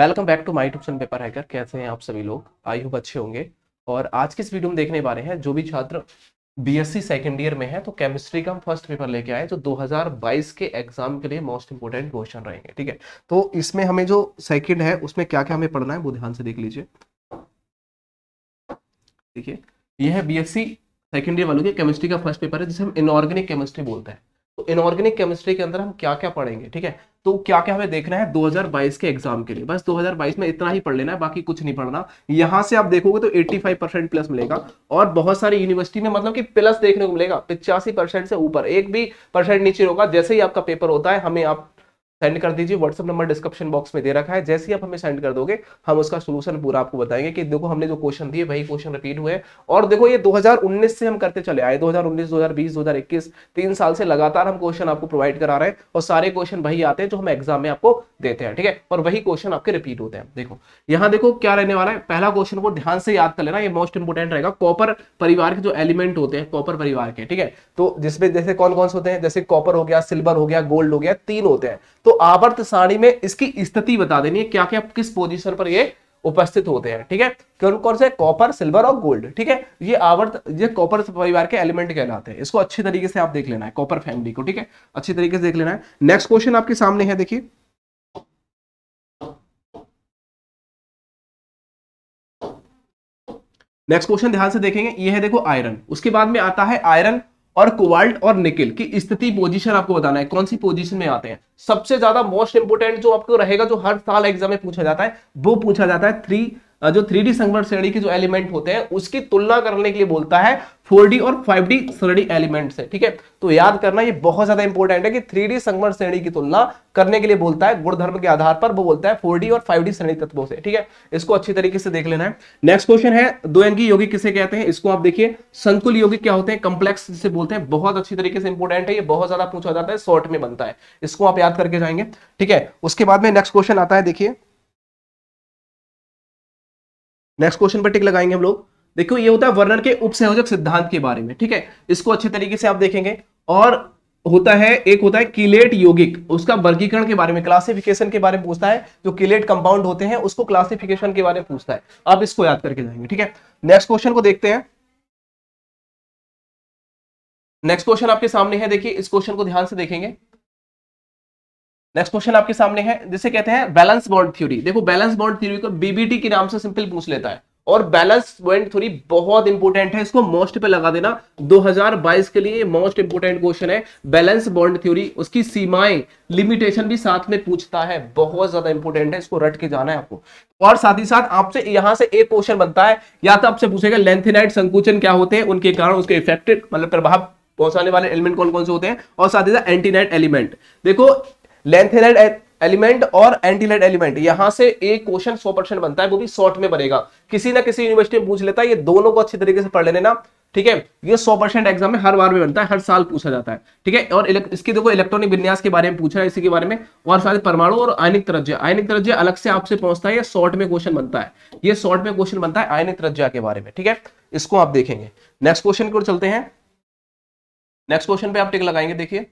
welcome back to my tuition paper hacker कैसे हैं आप सभी लोग आई होप अच्छे होंगे और आज किस इस वीडियो में देखने वाले हैं जो भी छात्र बीएससी सेकेंड ईयर में है तो केमिस्ट्री का हम फर्स्ट पेपर लेके आए जो 2022 के एग्जाम के लिए मोस्ट इंपोर्टेंट क्वेश्चन रहेंगे ठीक है तो इसमें हमें जो सेकेंड है उसमें क्या क्या हमें पढ़ना है वो ध्यान से देख लीजिए देखिए यह है सी सेकेंड ईयर वालों के केमिस्ट्री का फर्स्ट पेपर है जिसे हम इनऑर्गेनिक केमिस्ट्री बोलते हैं तो इनऑर्गेनिक केमिस्ट्री के अंदर हम क्या क्या पढ़ेंगे ठीक है तो क्या क्या हमें देखना है 2022 के एग्जाम के लिए बस 2022 में इतना ही पढ़ लेना है बाकी कुछ नहीं पढ़ना यहां से आप देखोगे तो 85 परसेंट प्लस मिलेगा और बहुत सारी यूनिवर्सिटी में मतलब कि प्लस देखने को मिलेगा पिचासी परसेंट से ऊपर एक भी परसेंट नीचे होगा जैसे ही आपका पेपर होता है हमें आप सेंड कर दीजिए व्हाट्सअप नंबर डिस्क्रिप्शन बॉक्स में दे रखा है जैसे ही आप हमें सेंड कर दोगे हम उसका सोल्यूशन पूरा आपको बताएंगे कि देखो हमने जो क्वेश्चन दिए वही क्वेश्चन रिपीट हुए और देखो ये 2019 से हम करते चले आए 2019 2020 2021 तीन साल से लगातार हम क्वेश्चन आपको प्रोवाइड करा रहे हैं और सारे क्वेश्चन वही आते हैं जो हम एग्जाम में आपको देते हैं ठीक है और वही क्वेश्चन आपके रिपीट होते हैं देखो यहाँ देखो क्या रहने वाला है पहला क्वेश्चन को ध्यान से याद कर लेना ये मोस्ट इंपोर्टेंट रहेगा कॉपर परिवार के जो एलिमेंट होते हैं कॉपर परिवार के ठीक है तो जिसमें जैसे कौन कौन से होते हैं जैसे कॉपर हो गया सिल्वर हो गया गोल्ड हो गया तीन होते हैं तो आवर्त सारणी में इसकी स्थिति बता देनी है क्या क्या किस पोजिशन पर ये उपस्थित होते हैं ठीक है कौन कौन से कॉपर सिल्वर और गोल्ड ठीक है ये आवर्त ये कॉपर परिवार के एलिमेंट कहलाते हैं इसको अच्छे तरीके से आप देख लेना है कॉपर फैमिली को ठीक है अच्छे तरीके से देख लेना है नेक्स्ट क्वेश्चन आपके सामने है देखिए नेक्स्ट क्वेश्चन ध्यान से देखेंगे ये है देखो आयरन उसके बाद में आता है आयरन और कोवाल्ट और निकिल की स्थिति पोजीशन आपको बताना है कौन सी पोजीशन में आते हैं सबसे ज्यादा मोस्ट इंपोर्टेंट जो आपको रहेगा जो हर साल एग्जाम में पूछा जाता है वो पूछा जाता है थ्री जो थ्री संकरण श्रेणी के जो एलिमेंट होते हैं उसकी तुलना करने के लिए बोलता है 4D और 5D श्रेणी एलिमेंट से ठीक है तो याद करना ये बहुत ज्यादा इंपॉर्टेंट है कि थ्री संकरण श्रेणी की तुलना करने के लिए बोलता है गुणधर्म के आधार पर वो बोलता है 4D और 5D श्रेणी तत्वों से ठीक है इसको अच्छी तरीके से देख लेना है नेक्स्ट क्वेश्चन है दो अंगी योगी किसे कहते हैं इसको आप देखिए संकुल योगी क्या होते हैं कंप्लेक्स जिसे बोलते हैं बहुत अच्छी तरीके से इंपॉर्टेंट है ये बहुत ज्यादा पूछा जाता है शॉर्ट में बनता है इसको आप याद करके जाएंगे ठीक है उसके बाद में नेक्स्ट क्वेश्चन आता है देखिए नेक्स्ट क्वेश्चन पर टिक लगाएंगे हम लोग देखो ये होता है वर्णन के उपसंयोजक सिद्धांत के बारे में ठीक है इसको अच्छे तरीके से आप देखेंगे और होता है एक होता है किलेट योगिक उसका वर्गीकरण के बारे में क्लासिफिकेशन के बारे में पूछता है जो किलेट कंपाउंड होते हैं उसको क्लासिफिकेशन के बारे में पूछता है आप इसको याद करके जाएंगे ठीक है नेक्स्ट क्वेश्चन को देखते हैं नेक्स्ट क्वेश्चन आपके सामने है देखिए इस क्वेश्चन को ध्यान से देखेंगे नेक्स्ट क्वेश्चन आपके सामने है जिसे कहते हैं बैलेंस बॉन्ड थ्योरी देखो बैलेंस बॉन्ड थ्योरी को बीबीटी के नाम से सिंपल पूछ लेता है और बैलेंस बॉन्ड थ्योरी बहुत इंपॉर्टेंट है इसको मोस्ट पे लगा देना 2022 के लिए मोस्ट इंपोर्टेंट क्वेश्चन है बैलेंस बॉन्ड थ्योरी उसकी सीमाएं लिमिटेशन भी साथ में पूछता है बहुत ज्यादा इंपॉर्टेंट है इसको रट के जाना है आपको और साथ ही साथ आपसे यहां से एक क्वेश्चन बनता है या तो आपसे पूछेगा लेंथेनाइट संकुचन क्या होते हैं उनके कारण उसके इफेक्टेड मतलब प्रभाव पहुंचाने वाले एलिमेंट कौन कौन से होते हैं और साथ ही साथ एंटीनाइट एलिमेंट देखो लेंथेलाइड एलिमेंट और एंटीलाइड एलिमेंट यहां से एक क्वेश्चन सौ परसेंट बनता है वो भी शॉर्ट में बनेगा किसी ना किसी यूनिवर्सिटी में पूछ लेता है ये दोनों को अच्छी तरीके से पढ़ लेना ठीक है ये सौ परसेंट एग्जाम में हर बार में बनता है हर साल पूछा जाता है ठीक है और इसकी देखो इलेक्ट्रॉनिक विन्यास के बारे में पूछा है इसी के बारे में और साथ परमाणु और आयनिक तरज आयनिक तरज अलग से आपसे पहुंचता है शॉर्ट में क्वेश्चन बनता है ये शॉर्ट में क्वेश्चन बनता है आयनिक तरजा के बारे में ठीक है इसको आप देखेंगे नेक्स्ट क्वेश्चन की ओर चलते हैं नेक्स्ट क्वेश्चन पे आप टिक लगाएंगे देखिए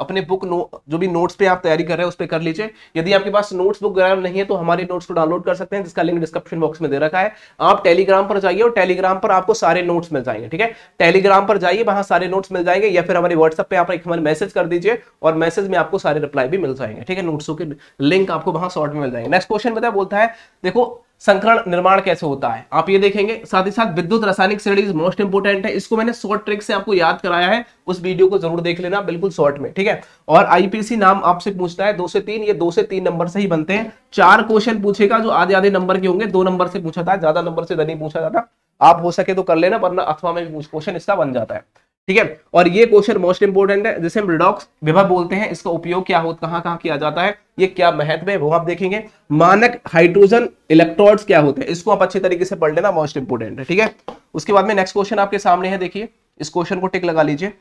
अपने बुक नो जो भी नोट्स पे आप तैयारी कर रहे हैं उस पर कर लीजिए यदि आपके पास नोट्स बुक वगैरह नहीं है तो हमारे नोट्स को डाउनलोड कर सकते हैं जिसका लिंक डिस्क्रिप्शन बॉक्स में दे रखा है आप टेलीग्राम पर जाइए और टेलीग्राम पर आपको सारे नोट्स मिल जाएंगे ठीक है टेलीग्राम पर जाइए वहां सारे नोट्स मिल जाएंगे या फिर हमारे व्हाट्सएप पर आप एक हमारे मैसेज कर दीजिए और मैसेज में आपको सारे रिप्लाई भी मिल जाएंगे ठीक है नोट्सों के लिंक आपको वहां शॉर्ट में मिल जाएंगे नेक्स्ट क्वेश्चन बताया बोलता है देखो संकरण निर्माण कैसे होता है आप ये देखेंगे साथ ही साथ विद्युत रासायनिक श्रेणी मोस्ट इंपोर्टेंट है इसको मैंने शॉर्ट ट्रिक से आपको याद कराया है उस वीडियो को जरूर देख लेना बिल्कुल शॉर्ट में ठीक है और आईपीसी नाम आपसे पूछता है दो से तीन ये दो से तीन नंबर से ही बनते हैं चार क्वेश्चन पूछेगा जो आधे आधे नंबर के होंगे दो नंबर से पूछा था ज्यादा नंबर से नहीं पूछा जाता आप हो सके तो कर लेना वरना अथवा में भी क्वेश्चन इसका बन जाता है ठीक है और ये क्वेश्चन मोस्ट इंपोर्टेंट है जिसे हम रिडॉक्स विभव बोलते हैं इसका उपयोग क्या हो कहाँ कहाँ किया जाता है ये क्या महत्व है वो आप देखेंगे मानक हाइड्रोजन इलेक्ट्रॉड क्या होते हैं इसको आप अच्छे तरीके से पढ़ लेना मोस्ट इंपोर्टेंट है ठीक है उसके बाद में नेक्स्ट क्वेश्चन आपके सामने है देखिए इस क्वेश्चन को टिक लगा लीजिए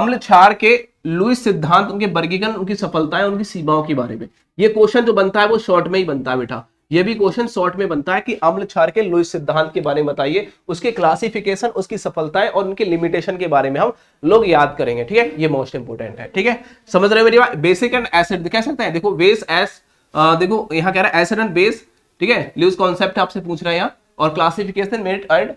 अम्ल छार के लुइस सिद्धांत उनके वर्गीकरण उनकी सफलताएं उनकी सीमाओं के बारे में ये क्वेश्चन जो बनता है वो शॉर्ट में ही बनता है बेटा ये भी क्वेश्चन शॉर्ट में बनता है कि अम्ल क्षार के लोहित सिद्धांत के बारे में बताइए उसके क्लासिफिकेशन उसकी सफलताएं और उनके लिमिटेशन के बारे में हम लोग याद करेंगे ठीक है ये मोस्ट इंपोर्टेंट है ठीक है समझ रहे मेरी बात बेसिक एंड एसिड दिखा सकते हैं देखो बेस एस देखो यहाँ कह रहा है एसिड एंड बेस ठीक है ल्यूज कॉन्सेप्ट आपसे पूछ रहे हैं यहाँ और क्लासिफिकेशन मेरिट एंड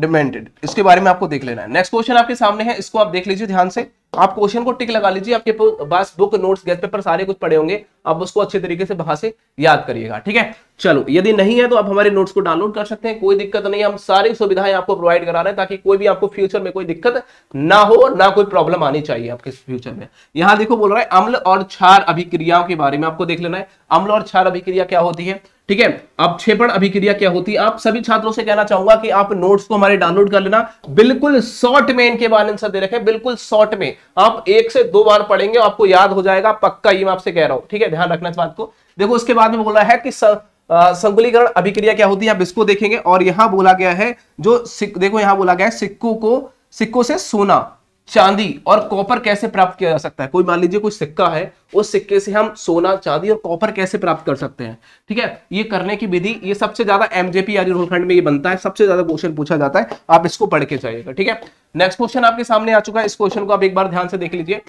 डिमेंटेड इसके बारे में आपको देख लेना है नेक्स्ट क्वेश्चन आपके सामने है इसको आप देख लीजिए ध्यान से आप क्वेश्चन को टिक लगा लीजिए आपके पास बुक नोट्स गेस्ट पेपर सारे कुछ पड़े होंगे आप उसको अच्छे तरीके से वहां से याद करिएगा ठीक है चलो यदि नहीं है तो आप हमारे नोट्स को डाउनलोड कर सकते हैं कोई दिक्कत नहीं हम सारी सुविधाएं आपको प्रोवाइड करा रहे हैं ताकि कोई भी आपको फ्यूचर में कोई दिक्कत ना हो ना कोई प्रॉब्लम आनी चाहिए आपके फ्यूचर में यहां देखो बोल रहा है अम्ल और क्षार अभिक्रियाओं के बारे में आपको देख लेना है अम्ल और क्षार अभिक्रिया क्या होती है ठीक है अब क्षेपण अभिक्रिया क्या होती है आप सभी छात्रों से कहना चाहूंगा कि आप नोट्स को हमारे डाउनलोड कर लेना बिल्कुल शॉर्ट में इनके बारे में दे रखे बिल्कुल शॉर्ट में आप एक से दो बार पढ़ेंगे आपको याद हो जाएगा पक्का ये मैं आपसे कह रहा हूं ठीक है ध्यान रखना इस बात को देखो उसके बाद में बोला है कि संकुलीकरण अभिक्रिया क्या होती है आप इसको देखेंगे और यहां बोला गया है जो देखो यहां बोला गया है सिक्कों को सिक्कों से सोना चांदी और कॉपर कैसे प्राप्त किया जा सकता है कोई मान लीजिए कोई सिक्का है उस सिक्के से हम सोना चांदी और कॉपर कैसे प्राप्त कर सकते हैं ठीक है ये करने की विधि ये सबसे ज्यादा एमजेपी यानी रोलखंड में ये बनता है सबसे ज्यादा क्वेश्चन पूछा जाता है आप इसको पढ़ के जाइएगा ठीक है नेक्स्ट क्वेश्चन आपके सामने आ चुका है इस क्वेश्चन को आप एक बार ध्यान से देख लीजिए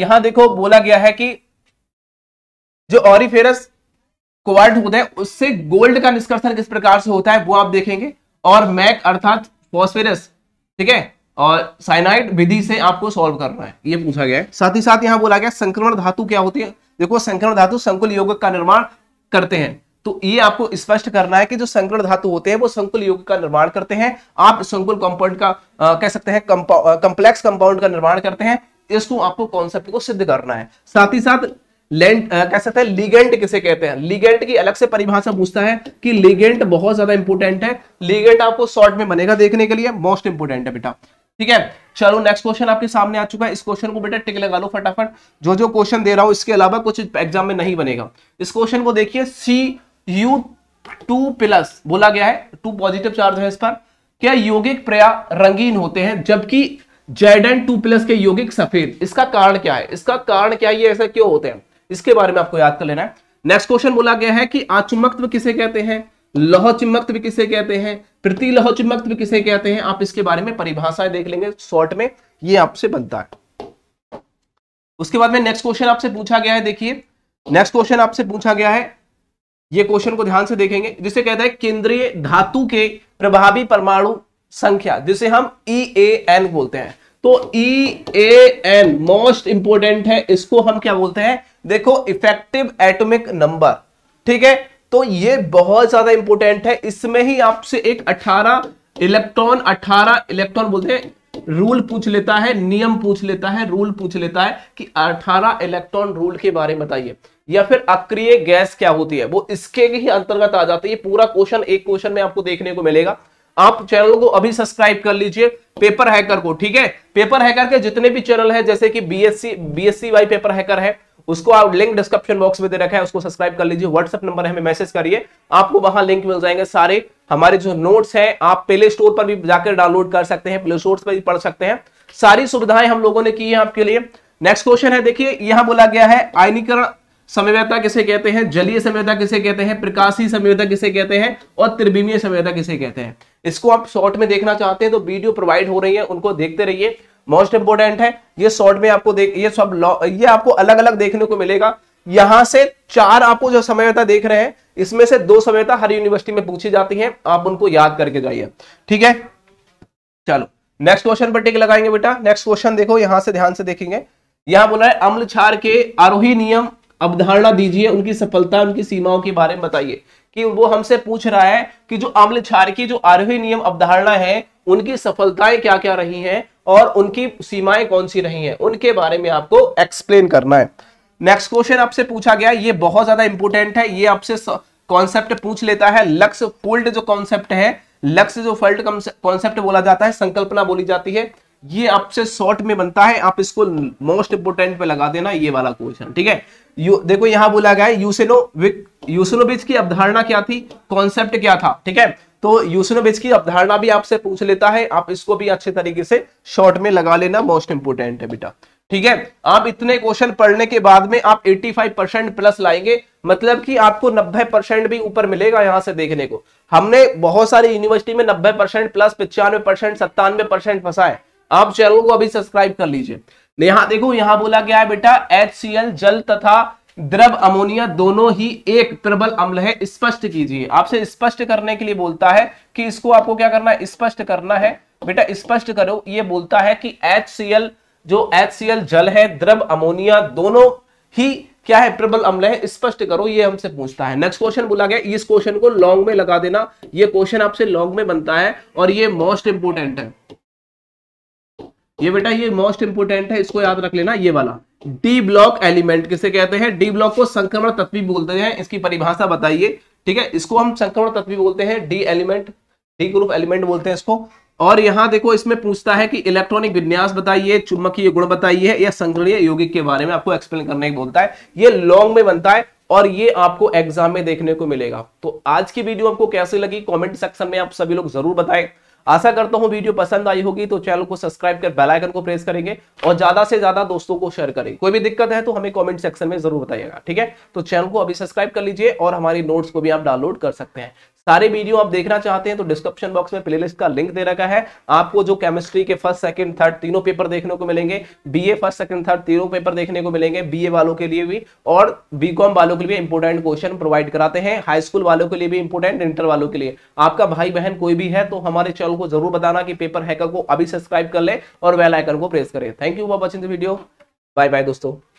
यहां देखो बोला गया है कि जो ऑरिफेरस क्वार्ट होता है उससे गोल्ड का निष्कर्षण किस प्रकार से होता है वो आप देखेंगे और मैक अर्थात फॉस्फेरस ठीक है और साइनाइड विधि से आपको सॉल्व करना है ये पूछा गया है साथ ही साथ यहां बोला गया संक्रमण धातु क्या होती है देखो संक्रमण धातु संकुल योग का निर्माण करते हैं तो ये आपको स्पष्ट करना है कि जो संकुल धातु होते हैं वो संकुल योग का निर्माण करते हैं आप संकुल कंपाउंड का आ, कह सकते हैं कंप्लेक्स कंपाउंड का निर्माण करते हैं इसको आपको कॉन्सेप्ट को सिद्ध करना है साथ ही साथ लेंट कह सकते हैं लिगेंट किसे कहते हैं लिगेंट की अलग से परिभाषा पूछता है कि लिगेंट बहुत ज्यादा इंपोर्टेंट है लिगेंट आपको शॉर्ट में बनेगा देखने के लिए मोस्ट इंपोर्टेंट है बेटा ठीक है चलो नेक्स्ट क्वेश्चन आपके सामने आ चुका है इस क्वेश्चन को बेटा टिक लगा लो फटाफट जो जो क्वेश्चन दे रहा हूं इसके अलावा कुछ एग्जाम में नहीं बनेगा इस क्वेश्चन को देखिए सी यू टू प्लस बोला गया है टू पॉजिटिव चार्ज है इस पर क्या यौगिक प्रया रंगीन होते हैं जबकि जेड एन टू प्लस के यौगिक सफेद इसका कारण क्या है इसका कारण क्या है ये ऐसा क्यों होते हैं इसके बारे में आपको याद कर लेना है नेक्स्ट क्वेश्चन बोला गया है कि आचुम्बकत्व किसे कहते हैं लौह चिम्बकत्व किसे कहते हैं प्रति प्रतिलौह चिम्बकत्व किसे कहते हैं आप इसके बारे में परिभाषाएं देख लेंगे शॉर्ट में ये आपसे बनता है उसके बाद में नेक्स्ट क्वेश्चन आपसे पूछा गया है देखिए नेक्स्ट क्वेश्चन आपसे पूछा गया है ये क्वेश्चन को ध्यान से देखेंगे जिसे कहता है केंद्रीय धातु के प्रभावी परमाणु संख्या जिसे हम ई e एन बोलते हैं तो ई एन मोस्ट इंपोर्टेंट है इसको हम क्या बोलते हैं देखो इफेक्टिव एटॉमिक नंबर ठीक है तो ये बहुत ज्यादा इंपॉर्टेंट है इसमें ही आपसे एक 18 इलेक्ट्रॉन 18 इलेक्ट्रॉन बोलते हैं रूल पूछ लेता है नियम पूछ लेता है रूल पूछ लेता है कि 18 इलेक्ट्रॉन रूल के बारे में बताइए या फिर अक्रिय गैस क्या होती है वो इसके ही अंतर्गत आ जाती है पूरा क्वेश्चन एक क्वेश्चन में आपको देखने को मिलेगा आप चैनल को अभी सब्सक्राइब कर लीजिए पेपर हैकर को ठीक है पेपर हैकर के जितने भी चैनल है जैसे कि बीएससी बीएससी वाई पेपर हैकर है उसको आप लिंक डिस्क्रिप्शन बॉक्स में दे रखा है उसको सब्सक्राइब कर लीजिए व्हाट्सएप नंबर है हमें मैसेज करिए आपको वहां लिंक मिल जाएंगे सारे हमारे जो नोट्स हैं आप प्ले स्टोर पर भी जाकर डाउनलोड कर सकते हैं प्ले स्टोर पर भी पढ़ सकते हैं सारी सुविधाएं हम लोगों ने की है आपके लिए नेक्स्ट क्वेश्चन है देखिए यहां बोला गया है आयनीकरण समयता किसे कहते हैं जलीय समयता किसे कहते हैं प्रकाशी समयता किसे कहते हैं और त्रिभीमीय समयता किसे कहते हैं इसको आप शॉर्ट में देखना चाहते हैं तो वीडियो प्रोवाइड हो रही है उनको देखते रहिए मोस्ट इंपोर्टेंट है ये शॉर्ट में आपको देख ये सब ये आपको अलग अलग देखने को मिलेगा यहां से चार आपको जो समयता देख रहे हैं इसमें से दो समयता हर यूनिवर्सिटी में पूछी जाती है आप उनको याद करके जाइए ठीक है चलो नेक्स्ट क्वेश्चन पर टिक लगाएंगे बेटा नेक्स्ट क्वेश्चन देखो यहां से ध्यान से देखेंगे यहां बोला है अम्ल छार के आरोही नियम अवधारणा दीजिए उनकी सफलता उनकी सीमाओं के बारे में बताइए कि वो हमसे पूछ रहा है कि जो अम्ल छार की जो आरोही नियम अवधारणा है उनकी सफलताएं क्या क्या रही हैं और उनकी सीमाएं कौन सी रही हैं उनके बारे में आपको एक्सप्लेन करना है नेक्स्ट क्वेश्चन आपसे पूछा गया ये बहुत ज्यादा इंपॉर्टेंट है ये आपसे कॉन्सेप्ट पूछ लेता है लक्स फोल्ड जो कॉन्सेप्ट है लक्स जो फोल्ड कॉन्सेप्ट बोला जाता है संकल्पना बोली जाती है ये आपसे शॉर्ट में बनता है आप इसको मोस्ट इंपोर्टेंट पे लगा देना ये वाला क्वेश्चन ठीक है यू देखो यहां बोला गया है यूसेनो यूसेनोविच की अवधारणा क्या थी कॉन्सेप्ट क्या था ठीक है तो यूसिनोबिज की अवधारणा भी आपसे पूछ लेता है आप इसको भी अच्छे तरीके से शॉर्ट में लगा लेना मोस्ट इंपोर्टेंट है बेटा ठीक है आप इतने क्वेश्चन पढ़ने के बाद में आप 85 परसेंट प्लस लाएंगे मतलब कि आपको 90 परसेंट भी ऊपर मिलेगा यहां से देखने को हमने बहुत सारी यूनिवर्सिटी में 90 परसेंट प्लस पिचानवे परसेंट सत्तानवे परसेंट फंसा है आप चैनल को अभी सब्सक्राइब कर लीजिए यहां देखो यहां बोला गया है बेटा एच जल तथा द्रव अमोनिया दोनों ही एक प्रबल अम्ल है स्पष्ट कीजिए आपसे स्पष्ट करने के लिए बोलता है कि इसको आपको क्या करना है स्पष्ट करना है बेटा स्पष्ट करो ये बोलता है कि एच जो एच जल है द्रव अमोनिया दोनों ही क्या है प्रबल अम्ल है स्पष्ट करो ये हमसे पूछता है नेक्स्ट क्वेश्चन बोला गया इस क्वेश्चन को लॉन्ग में लगा देना ये क्वेश्चन आपसे लॉन्ग में बनता है और ये मोस्ट इंपोर्टेंट है ये बेटा ये मोस्ट इंपोर्टेंट है इसको याद रख लेना ये वाला डी ब्लॉक एलिमेंट किसे कहते हैं डी ब्लॉक को संक्रमण तत्व बोलते हैं इसकी परिभाषा बताइए ठीक है इसको हम संक्रमण तत्व बोलते हैं D element D group element बोलते हैं इसको और यहां देखो इसमें पूछता है कि इलेक्ट्रॉनिक विन्यास बताइए चुम्बकीय गुण बताइए या संग्रहणीय यौगिक के बारे में आपको एक्सप्लेन करने के बोलता है ये लॉन्ग में बनता है और ये आपको एग्जाम में देखने को मिलेगा तो आज की वीडियो आपको कैसे लगी कमेंट सेक्शन में आप सभी लोग जरूर बताएं आशा करता हूँ वीडियो पसंद आई होगी तो चैनल को सब्सक्राइब कर बेल आइकन को प्रेस करेंगे और ज्यादा से ज्यादा दोस्तों को शेयर करेंगे कोई भी दिक्कत है तो हमें कमेंट सेक्शन में जरूर बताइएगा ठीक है तो चैनल को अभी सब्सक्राइब कर लीजिए और हमारी नोट्स को भी आप डाउनलोड कर सकते हैं सारे वीडियो आप देखना चाहते हैं तो डिस्क्रिप्शन बॉक्स में प्लेलिस्ट का लिंक दे रखा है आपको जो केमिस्ट्री के फर्स्ट सेकंड थर्ड तीनों पेपर देखने को मिलेंगे बीए फर्स्ट सेकंड थर्ड तीनों पेपर देखने को मिलेंगे बीए वालों के लिए भी और बीकॉम वालों के लिए इंपोर्टेंट क्वेश्चन प्रोवाइड कराते हैं हाई स्कूल वालों के लिए भी इंपोर्टेंट इंटर वालों के लिए आपका भाई बहन कोई भी है तो हमारे चैनल को जरूर बताना की पेपर हैकर को अभी सब्सक्राइब कर ले और बेल आइकन को प्रेस करें thank you for watching video bye bye दोस्तों